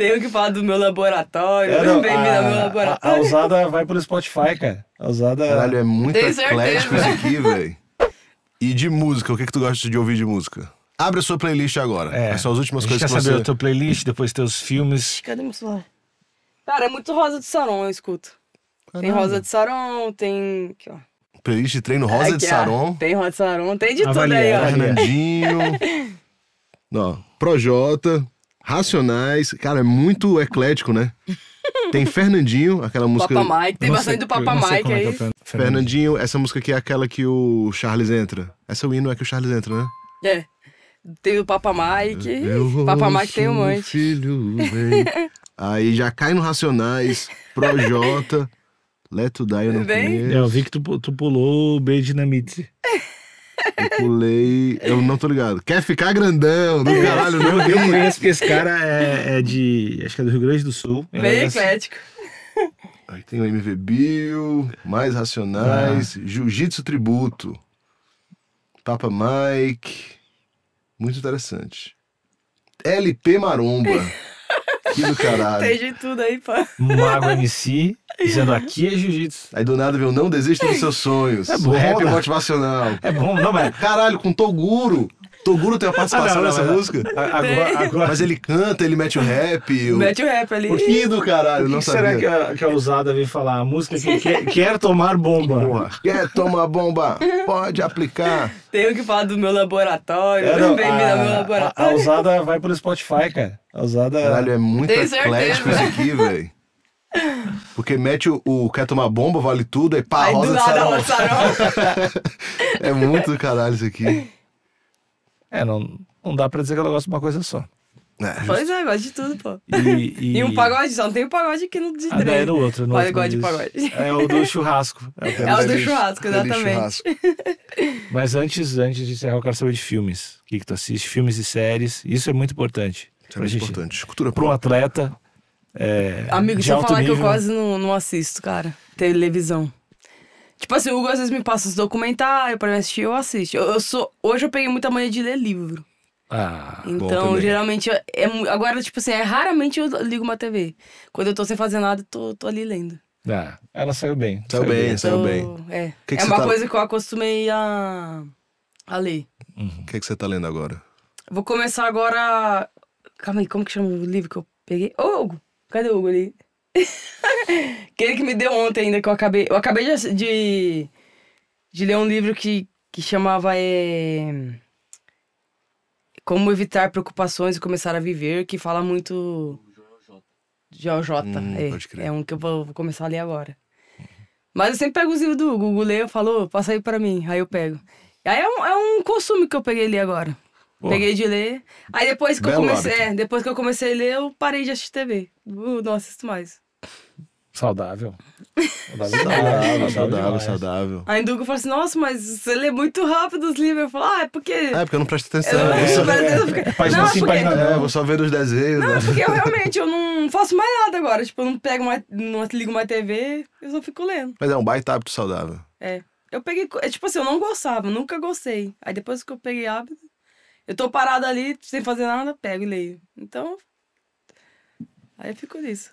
Tenho que falar do meu laboratório. É, Era, a, meu laboratório. A, a usada vai pro Spotify, cara. A usada. Caralho, é muito eclético isso aqui, velho. E de música, o que, que tu gosta de ouvir de música? Abre a sua playlist agora. É. Essas são as últimas coisas que você... quer saber a tua playlist, depois teus filmes. Cadê meu celular? Cara, é muito Rosa de Saron, eu escuto. Caramba. Tem Rosa de Saron, tem... Aqui, ó. Playlist de treino Rosa aqui, de Saron. Ó. Tem Rosa de Saron, tem de tudo aí, ó. Fernandinho. Não, Projota. Racionais, cara, é muito eclético, né? Tem Fernandinho, aquela música. Papa Mike, tem bastante do Papa Mike aí. É Fernandinho, essa música aqui é aquela que o Charles entra. Essa é o hino é que o Charles entra, né? É. Tem o Papa Mike. Eu Papa Mike tem um monte. Filho, aí já cai no Racionais, Projota, Leto Die, eu não bem? Conheço. É, eu vi que tu, tu pulou o B Dinamite. Eu pulei. Eu não tô ligado. Quer ficar grandão do caralho, não Eu conheço porque esse cara é, é, de. Acho que é do Rio Grande do Sul. Bem é eclético. Aí tem o MV Bill, Mais Racionais, ah. Jiu-Jitsu Tributo, Papa Mike. Muito interessante. LP Maromba. que do caralho. Tem de tudo aí, pô. Mago MC. Dizendo aqui é jiu-jitsu. Aí do nada viu, não desista dos seus sonhos. É bom. Rap né? motivacional. É bom, não, mas. Caralho, com Toguro. Toguro tem a participação ah, não, não, nessa música? Agora, agora, Mas ele canta, ele mete o rap. O... Mete o rap ali. O que do caralho, o que não que sabia. será que a, que a usada veio falar? A música que quer, quer tomar bomba. Porra. Quer tomar bomba, pode aplicar. Tenho que falar do meu laboratório. É, não, vem a, meu laboratório. A, a usada vai pro Spotify, cara. A usada... Caralho, é muito eclético isso aqui, velho. Porque mete o, o quer tomar bomba, vale tudo, aí pá, rosa do é muito do caralho isso aqui. É, não, não dá pra dizer que ela gosta de uma coisa só. É, pois é, gosta de tudo, pô. E, e... e, um pagode, só não tem um pagode aqui no de Ah, é no outro, no outro. Pagode, pagode. É o do churrasco. É, é o do churrasco, exatamente. Churrasco. Mas antes, antes de encerrar, eu quero saber de filmes. O que, que tu assiste, filmes e séries. Isso é muito importante. Isso é muito gente, importante. Cultura Para um atleta, é, Amigo, deixa eu falar nível. que eu né? quase não, não assisto, cara, televisão. Tipo assim, o Hugo às vezes me passa os documentários pra eu assistir, eu assisto. Eu, eu, sou, hoje eu peguei muita mania de ler livro. Ah, então, geralmente, é, agora, tipo assim, é, raramente eu ligo uma TV. Quando eu tô sem fazer nada, tô, tô ali lendo. Ah, ela saiu bem. Saiu, saiu bem, bem, saiu então, bem. É, que que é uma tá... coisa que eu acostumei a, a ler. O uhum. que, que você tá lendo agora? Vou começar agora. Calma aí, como que chama o livro que eu peguei? Ô, Hugo! Cadê o guri? Aquele que me deu ontem ainda, que eu acabei. Eu acabei de, de, de ler um livro que, que chamava é, Como Evitar Preocupações e Começar a Viver, que fala muito. Joel J. Hum, é, é, um que eu vou, vou começar a ler agora. Mas eu sempre pego os livros do Google, leio, falo, passa aí pra mim, aí eu pego. Aí é um, é um consumo que eu peguei ali agora. Boa. Peguei de ler. Aí depois que eu comecei. É, depois que eu comecei a ler, eu parei de assistir TV. Uh, não assisto mais. Saudável. Saudável, saudável, saudável, saudável. Aí Dugo falou assim: Nossa, mas você lê muito rápido os livros. Eu falo: Ah, é porque. É, porque eu não presto atenção. Eu não, atenção é, Faz assim, É, vou só ver os desenhos. Não, é porque eu realmente eu não faço mais nada agora. Tipo, eu não pego mais. Não ligo mais TV, eu só fico lendo. Mas é um baita hábito saudável. É. Eu peguei. É, tipo assim, eu não gostava, nunca gostei. Aí depois que eu peguei hábito. Eu tô parado ali, sem fazer nada, pego e leio. Então, aí eu fico nisso.